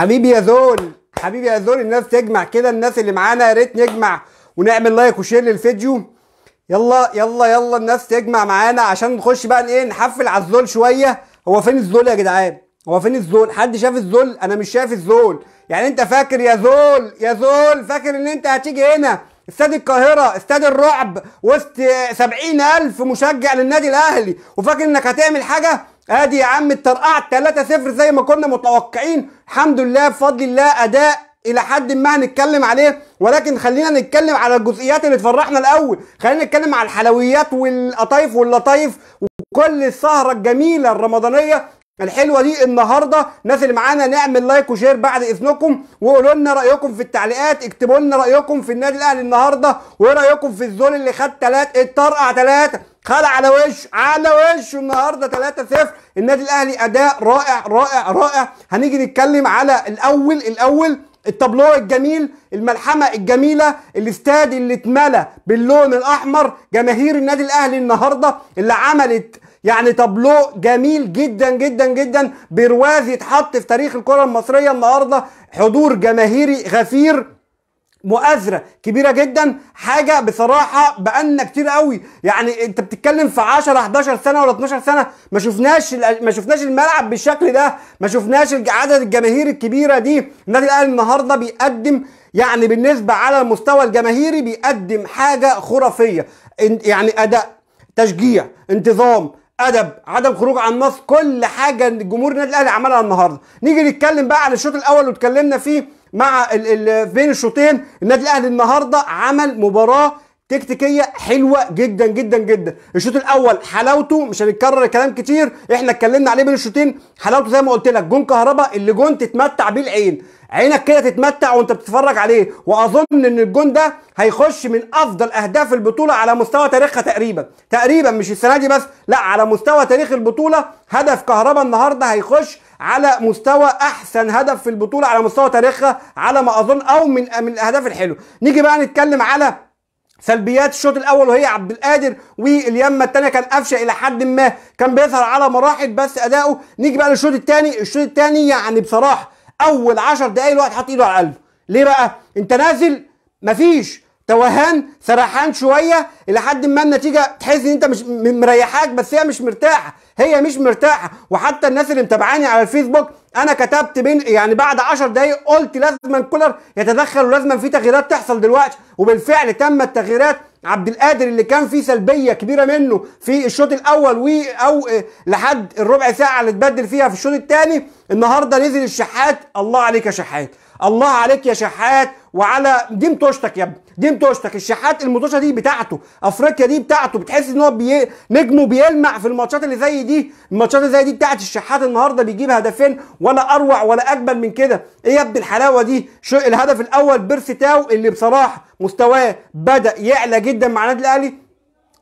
حبيبي يا ذول حبيبي يا ذول الناس تجمع كده الناس اللي معانا يا ريت نجمع ونعمل لايك وشير للفيديو يلا يلا يلا الناس تجمع معانا عشان نخش بقى ايه نحفل على الذول شويه هو فين الذول يا جدعان هو فين الذول حد شاف الذول انا مش شايف الذول يعني انت فاكر يا ذول يا ذول فاكر ان انت هتيجي هنا استاد القاهره استاد الرعب وسط 70000 مشجع للنادي الاهلي وفاكر انك هتعمل حاجه ادي يا عم الترقعة 3-0 زي ما كنا متوقعين الحمد لله بفضل الله اداء الى حد ما هنتكلم عليه ولكن خلينا نتكلم على الجزئيات اللي تفرحنا الاول خلينا نتكلم على الحلويات والقطايف واللطايف وكل السهره الجميله الرمضانيه الحلوه دي النهارده الناس اللي معانا نعمل لايك وشير بعد اذنكم وقولوا لنا رايكم في التعليقات اكتبوا لنا رايكم في النادي الاهلي النهارده وايه رايكم في الزول اللي خد ثلاث اتطرقع ثلاثه خد على وشه على وشه النهارده 3 0 النادي الاهلي اداء رائع رائع رائع هنيجي نتكلم على الاول الاول التابلو الجميل الملحمه الجميله الاستاد اللي اتملى باللون الاحمر جماهير النادي الاهلي النهارده اللي عملت يعني تابلو جميل جدا جدا جدا برواز يتحط في تاريخ الكره المصريه النهارده حضور جماهيري غفير مؤازره كبيره جدا حاجه بصراحه بقالنا كتير قوي يعني انت بتتكلم في 10 11 سنه ولا 12 سنه ما شفناش ما شفناش الملعب بالشكل ده ما شفناش عدد الجماهير الكبيره دي النادي الاهلي النهارده بيقدم يعني بالنسبه على المستوى الجماهيري بيقدم حاجه خرافيه يعني اداء تشجيع انتظام ادب عدم خروج عن النص كل حاجه جمهور النادي الاهلي عملها النهارده نيجي نتكلم بقى على الشوط الاول واتكلمنا فيه مع بين الشوطين النادي الاهلي النهارده عمل مباراه تكتيكيه حلوه جدا جدا جدا الشوط الاول حلاوته مش هنتكرر كلام كتير احنا اتكلمنا عليه بين الشوطين حلاوته زي ما قلت لك جون كهربا اللي جون تتمتع بيه العين عينك كده تتمتع وانت بتتفرج عليه واظن ان الجون ده هيخش من افضل اهداف البطوله على مستوى تاريخها تقريبا تقريبا مش السنه دي بس لا على مستوى تاريخ البطوله هدف كهربا النهارده هيخش على مستوى احسن هدف في البطوله على مستوى تاريخها على ما اظن او من من الاهداف الحلوه نيجي بقى نتكلم على سلبيات الشوط الاول وهي عبد القادر واليمه الثانيه كان قفشه الى حد ما كان بيظهر على مراحل بس اداؤه نيجي بقى للشوط الثاني الشوط الثاني يعني بصراحه اول 10 دقائق الواحد حاطط ايده على قلبه ليه بقى انت نازل مفيش توهان سرحان شويه الى حد ما النتيجه تحس ان انت مش مريحاك بس هي مش مرتاحه هي مش مرتاحه وحتى الناس اللي متابعاني على الفيسبوك انا كتبت بين يعني بعد 10 دقايق قلت لازما كولر يتدخل ولازما في تغييرات تحصل دلوقتي وبالفعل تم التغييرات عبد القادر اللي كان فيه سلبيه كبيره منه في الشوط الاول و او آه، لحد الربع ساعه اللي اتبدل فيها في الشوط الثاني النهارده نزل الشحات الله عليك يا شحات الله عليك يا شحات وعلى دي متوشتك يا ابني دي متوشتك الشحات المتوشه دي بتاعته افريقيا دي بتاعته بتحس ان هو بي... نجمه بيلمع في الماتشات اللي زي دي الماتشات اللي زي دي بتاعت الشحات النهارده بيجيب هدفين ولا اروع ولا اجمل من كده ايه يا ابني الحلاوه دي شو الهدف الاول بيرسي تاو اللي بصراحه مستواه بدا يعلى جدا مع النادي الاهلي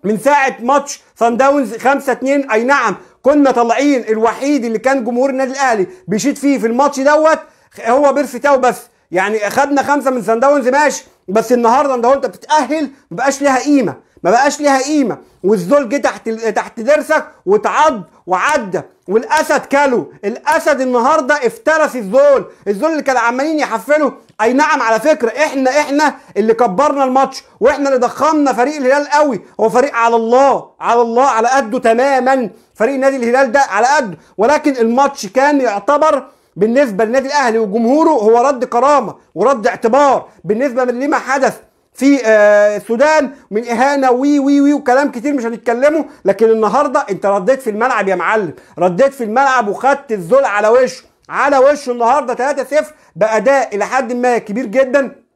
من ساعه ماتش سان داونز 5 2 اي نعم كنا طالعين الوحيد اللي كان جمهور النادي الاهلي بيشيد فيه في الماتش دوت هو بيرسي تاو بس يعني اخدنا خمسه من سان داونز ماشي بس النهارده لو انت بتتاهل ما بقاش ليها قيمه ما بقاش ليها قيمه والزول جه تحت تحت ضرسك واتعض وعدى والاسد كلو الاسد النهارده افترس الزول الزول اللي كانوا عمالين يحفلوا اي نعم على فكره احنا احنا اللي كبرنا الماتش واحنا اللي ضخمنا فريق الهلال قوي هو فريق على الله على الله على قده تماما فريق نادي الهلال ده على قده ولكن الماتش كان يعتبر بالنسبه للنادي الاهلي وجمهوره هو رد كرامه ورد اعتبار بالنسبه لما حدث في آه، السودان من اهانه وي وي وي وكلام كتير مش هنتكلمه لكن النهارده انت رديت في الملعب يا معلم رديت في الملعب وخدت الذل على وشه على وشه النهارده 3-0 باداء الى حد ما كبير جدا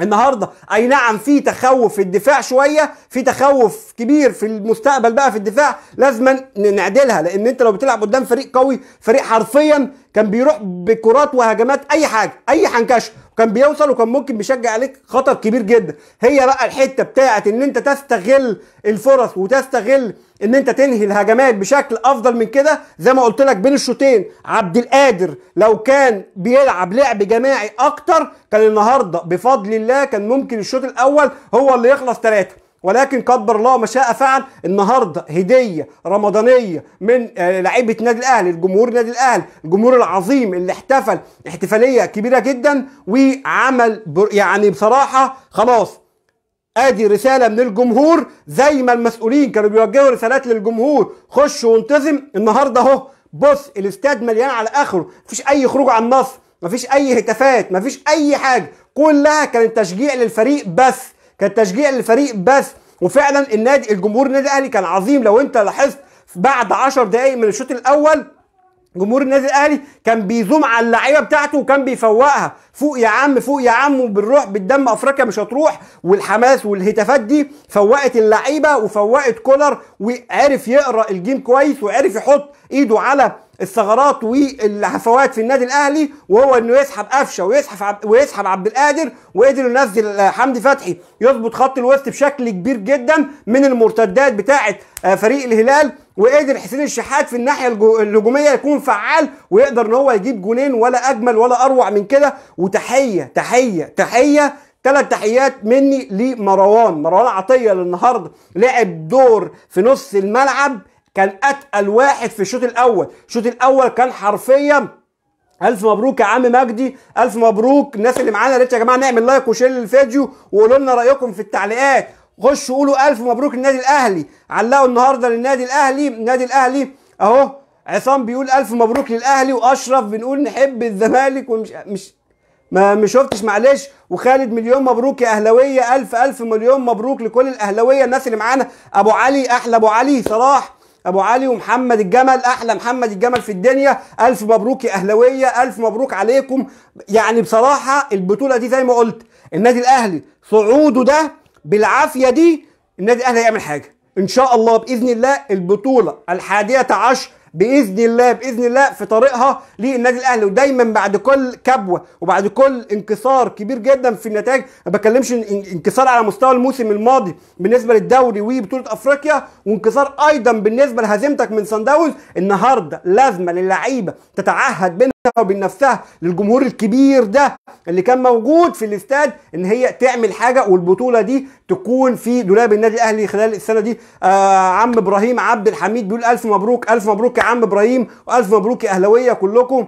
النهارده اي نعم في تخوف في الدفاع شويه في تخوف كبير في المستقبل بقى في الدفاع لازم نعدلها لان انت لو بتلعب قدام فريق قوي فريق حرفيا كان بيروح بكرات وهجمات اي حاجه اي حنكشه كان بيوصل وكان ممكن بيشجع عليك خطر كبير جدا هي بقى الحته بتاعه ان انت تستغل الفرص وتستغل ان انت تنهي الهجمات بشكل افضل من كده زي ما قلت لك بين الشوطين عبد القادر لو كان بيلعب لعب جماعي اكتر كان النهارده بفضل الله كان ممكن الشوط الاول هو اللي يخلص ثلاثه ولكن قدر الله ما شاء فعل النهارده هديه رمضانيه من آه، لعيبه نادي الاهلي الجمهور نادي الاهلي الجمهور العظيم اللي احتفل احتفاليه كبيره جدا وعمل يعني بصراحه خلاص ادي رساله من الجمهور زي ما المسؤولين كانوا بيوجهوا رسالات للجمهور خش وانتظم النهارده اهو بص الاستاد مليان على اخره مفيش اي خروج عن النص مفيش اي هتافات مفيش اي حاجه كلها كانت تشجيع للفريق بس كان تشجيع للفريق بس وفعلا النادي الجمهور النادي الاهلي كان عظيم لو انت لاحظت بعد 10 دقائق من الشوط الاول جمهور النادي الاهلي كان بيزوم على اللعيبه بتاعته وكان بيفوقها فوق يا عم فوق يا عم وبالروح بالدم افريقيا مش هتروح والحماس والهتافات دي فوقت اللعيبه وفوقت كولر وعرف يقرا الجيم كويس وعرف يحط ايده على الثغرات والهفوات في النادي الاهلي وهو انه يسحب قفشه ويسحب عب ويسحب عبد القادر وقدر ينزل حمدي فتحي يظبط خط الوسط بشكل كبير جدا من المرتدات بتاعه آه، فريق الهلال وقدر حسين الشحات في الناحيه الهجوميه يكون فعال ويقدر ان هو يجيب جونين ولا اجمل ولا اروع من كده وتحيه تحيه تحيه ثلاث تحيات مني لمروان مروان عطيه اللي النهارده لعب دور في نص الملعب كان اتقل واحد في الشوط الاول الشوط الاول كان حرفيا الف مبروك يا عم مجدي الف مبروك الناس اللي معانا ريت يا جماعه نعمل لايك وشير للفيديو وقولوا لنا رايكم في التعليقات خشوا قولوا الف مبروك النادي الاهلي علقوا النهارده للنادي الاهلي النادي الاهلي اهو عصام بيقول الف مبروك للاهلي واشرف بنقول نحب الزمالك ومش مش ما مش شفتش معلش وخالد مليون مبروك يا اهلاويه الف الف مليون مبروك لكل الاهلاويه الناس اللي معانا ابو علي احلى ابو علي صلاح ابو علي ومحمد الجمل احلى محمد الجمل في الدنيا الف مبروك يا اهلاويه الف مبروك عليكم يعني بصراحه البطوله دي زي ما قلت النادي الاهلي صعوده ده بالعافيه دي النادي الاهلي هيعمل حاجه ان شاء الله باذن الله البطوله الحادية عشر باذن الله باذن الله في طريقها للنادي الاهلي ودايما بعد كل كبوه وبعد كل انكسار كبير جدا في النتائج ما بكلمش انكسار على مستوى الموسم الماضي بالنسبه للدوري وبطوله افريقيا وانكسار ايضا بالنسبه لهزيمتك من سان داونز النهارده لازمه للعيبه تتعهد بين بنفسها وبين نفسها للجمهور الكبير ده اللي كان موجود في الاستاد ان هي تعمل حاجه والبطوله دي تكون في دولاب النادي الاهلي خلال السنه دي آه عم ابراهيم عبد الحميد بيقول الف مبروك الف مبروك يا عم ابراهيم والف مبروك يا اهلاويه كلكم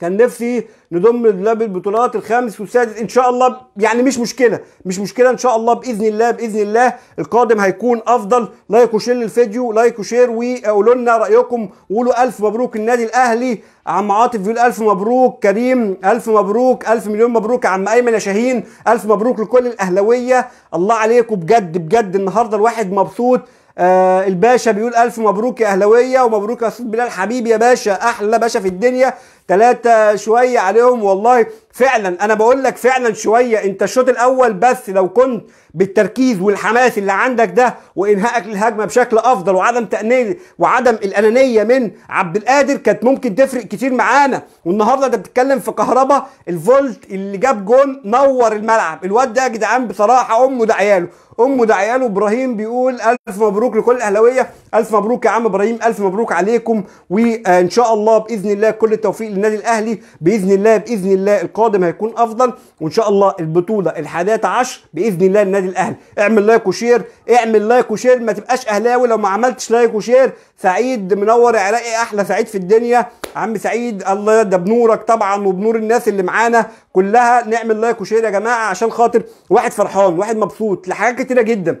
كان نفسي نضم دولاب البطولات الخامس والسادس ان شاء الله يعني مش مشكله مش مشكله ان شاء الله باذن الله باذن الله القادم هيكون افضل لايك وشير للفيديو لايك وشير وقولوا لنا رايكم وقولوا الف مبروك النادي الاهلي عم عاطف بيقول الف مبروك كريم الف مبروك الف مليون مبروك عم ايمن يا شاهين الف مبروك لكل الاهلاويه الله عليكم بجد بجد النهارده الواحد مبسوط آه الباشا بيقول الف مبروك يا اهلاويه ومبروك يا استاذ بلال حبيبي يا باشا احلى باشا في الدنيا ثلاثة شوية عليهم والله فعلا انا بقول لك فعلا شوية انت الشوط الاول بس لو كنت بالتركيز والحماس اللي عندك ده وانهائك للهجمة بشكل افضل وعدم تأنيل وعدم الانانية من عبد القادر كانت ممكن تفرق كتير معانا والنهاردة انت بتتكلم في كهرباء الفولت اللي جاب جون نور الملعب الواد ده يا جدعان بصراحة امه ده عياله امه ده عياله ابراهيم بيقول الف مبروك لكل الاهلاويه الف مبروك يا عم ابراهيم الف مبروك عليكم وان شاء الله باذن الله كل التوفيق للنادي الاهلي باذن الله باذن الله القادم هيكون افضل وان شاء الله البطوله ال11 عشر باذن الله للنادي الاهلي اعمل لايك وشير اعمل لايك وشير ما تبقاش اهلاوي لو ما عملتش لايك وشير سعيد منور عراقي احلى سعيد في الدنيا عم سعيد الله ده بنورك طبعا وبنور الناس اللي معانا كلها نعمل لايك وشير يا جماعه عشان خاطر واحد فرحان واحد مبسوط لحاجات كتيره جدا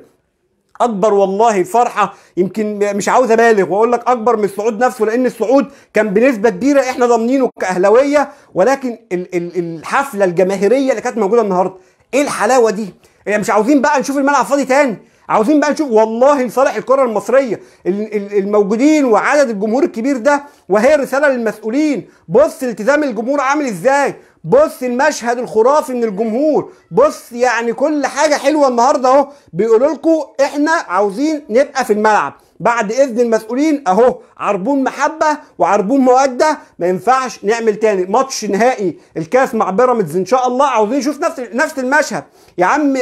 اكبر والله فرحه يمكن مش عاوز ابالغ واقول لك اكبر من الصعود نفسه لان الصعود كان بنسبه كبيره احنا ضامنينه كاهلاويه ولكن الحفله الجماهيريه اللي كانت موجوده النهارده ايه الحلاوه دي؟ يعني مش عاوزين بقى نشوف الملعب فاضي تاني عاوزين بقى نشوف والله لصالح الكره المصريه الموجودين وعدد الجمهور الكبير ده وهي الرساله للمسؤولين بص التزام الجمهور عامل ازاي بص المشهد الخرافي من الجمهور بص يعني كل حاجه حلوه النهارده اهو بيقولوا لكم احنا عاوزين نبقى في الملعب بعد اذن المسؤولين اهو عربون محبه وعربون مؤده ما ينفعش نعمل تاني ماتش نهائي الكاس مع بيراميدز ان شاء الله عاوزين نشوف نفس نفس المشهد يا عم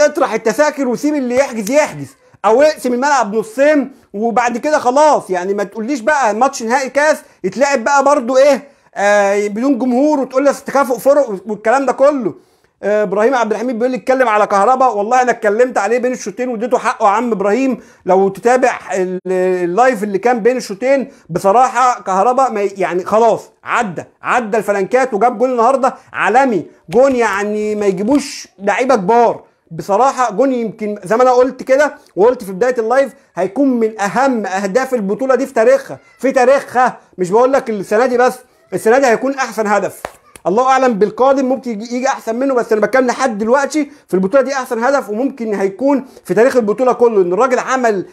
اطرح التذاكر وسيب اللي يحجز يحجز او اقسم الملعب نصين وبعد كده خلاص يعني ما تقوليش بقى ماتش نهائي كاس يتلعب بقى برضو ايه آه بدون جمهور وتقول لي تكافؤ فرق والكلام ده كله آه، ابراهيم عبد الحميد بيقول لي اتكلم على كهرباء والله انا اتكلمت عليه بين الشوطين واديته حقه يا عم ابراهيم لو تتابع اللايف اللي كان بين الشوطين بصراحه كهرباء ما يعني خلاص عدى عدى الفلنكات وجاب جول النهارده عالمي جون يعني ما يجيبوش لعيبه كبار بصراحه جون يمكن زي ما انا قلت كده وقلت في بدايه اللايف هيكون من اهم اهداف البطوله دي في تاريخها في تاريخها مش بقول لك السنه دي بس السنه دي هيكون احسن هدف الله اعلم بالقادم ممكن يجي, يجي احسن منه بس انا بتكلم لحد دلوقتي في البطوله دي احسن هدف وممكن هيكون في تاريخ البطوله كله ان الراجل عمل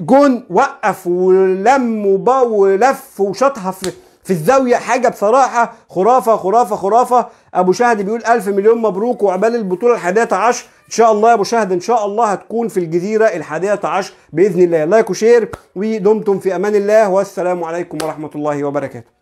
جون وقف ولم وبا ولف وشاطها في في الزاويه حاجه بصراحه خرافه خرافه خرافه ابو شهد بيقول الف مليون مبروك وعقبال البطوله الحادية عشر ان شاء الله يا ابو شهد ان شاء الله هتكون في الجزيره الحادية عشر باذن الله لايك وشير ودمتم في امان الله والسلام عليكم ورحمه الله وبركاته